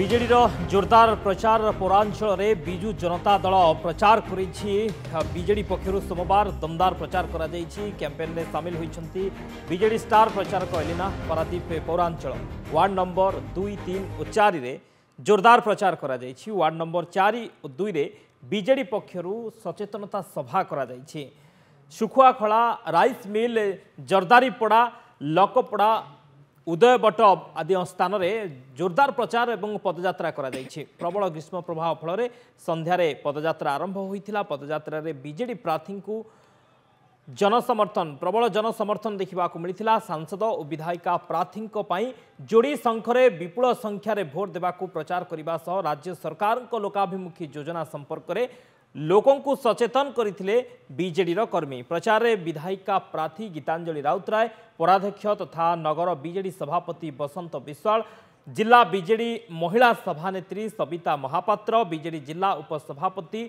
বিজেডির জোরদার প্রচার পূর্বাঞ্চলের বিজু জনতা দল প্রচার করেছি বিজেডি পক্ষ সোমবার দমদার প্রচার করা যাইছি ক্যাম্পেনে সামিল হয়েছেন বিজেডি স্টার প্রচারক এলিনা পরাদীপ পৌরাঞ্চল ওয়ার্ড নম্বর দুই তিন ও চারে জোরদার প্রচার করা যাইছি ওয়ার্ড নম্বর চারি ও দুইরে বিজেডি পক্ষ সচেতনতা সভা করা যাইছি শুখুয়াখলা রাইস মিল জর্দারিপড়া লকপড়া ଉଦୟବଟ ଆଦି ସ୍ଥାନରେ ଜୋରଦାର ପ୍ରଚାର ଏବଂ ପଦଯାତ୍ରା କରାଯାଇଛି ପ୍ରବଳ ଗ୍ରୀଷ୍ମ ପ୍ରଭାବ ଫଳରେ ସନ୍ଧ୍ୟାରେ ପଦଯାତ୍ରା ଆରମ୍ଭ ହୋଇଥିଲା ପଦଯାତ୍ରାରେ ବିଜେଡ଼ି ପ୍ରାର୍ଥୀଙ୍କୁ जनसमर्थन प्रबल जनसमर्थन देखा मिलता सांसद और विधायिका प्रार्थी जोड़ी शंखर विपुल संख्यार भोट देवा प्रचार करने राज्य सरकार लोकाभिमुखी योजना संपर्क में लोकंकु सचेतन करजेर कर्मी प्रचार में विधायिका प्रार्थी गीतांजलि राउतराय पराध्यक्ष तथा नगर बीजेडी सभापति बसंत विश्वाल जिला बीजेडी महिला सभानेत्री सबिता महापात्र बीजेडी जिला उपसभापति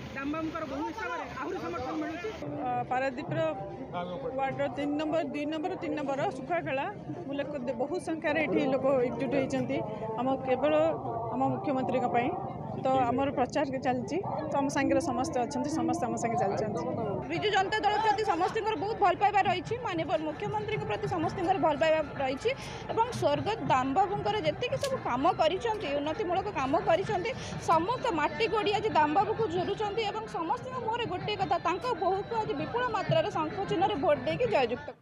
ଦାମବାବୁଙ୍କର ପାରାଦ୍ୱୀପର ୱାର୍ଡ଼ର ତିନି ନମ୍ବର ଦୁଇ ନମ୍ବର ତିନି ନମ୍ବର ସୁଖାଖେଳା ବୁଲକ ବହୁ ସଂଖ୍ୟାରେ ଏଠି ଲୋକ ଏକଜୁଟ ହୋଇଛନ୍ତି ଆମ କେବଳ ଆମ ମୁଖ୍ୟମନ୍ତ୍ରୀଙ୍କ ପାଇଁ ତ ଆମର ପ୍ରଚାର ଚାଲିଛି ତ ଆମ ସାଙ୍ଗରେ ସମସ୍ତେ ଅଛନ୍ତି ସମସ୍ତେ ଆମ ସାଙ୍ଗେ ଚାଲିଛନ୍ତି ବିଜୁ ଜନତା ଦଳ ପ୍ରତି ସମସ୍ତଙ୍କର ବହୁତ ଭଲ ପାଇବା ରହିଛି ମାନେ ମୁଖ୍ୟମନ୍ତ୍ରୀଙ୍କ ପ୍ରତି ସମସ୍ତଙ୍କର ଭଲ ପାଇବା ରହିଛି ଏବଂ ସ୍ୱର୍ଗତ ଦାମବାବୁଙ୍କର ଯେତିକି ସବୁ କାମ କରିଛନ୍ତି ଉନ୍ନତିମୂଳକ କାମ କରିଛନ୍ତି ସମସ୍ତ ମାଟି ଗୋଡ଼ି ଆଜି ଦାମବାବୁକୁ ଝୁରୁଛନ୍ତି ଏବଂ ସମସ୍ତଙ୍କ ମୁହଁରେ ଗୋଟିଏ କଥା ତାଙ୍କ ବୋହୁକୁ ଆଜି ବିପୁଳ ମାତ୍ରାରେ ଶଙ୍ଖ ଚିହ୍ନରେ ଭୋଟ୍ ଦେଇକି ଜୟଯୁକ୍ତ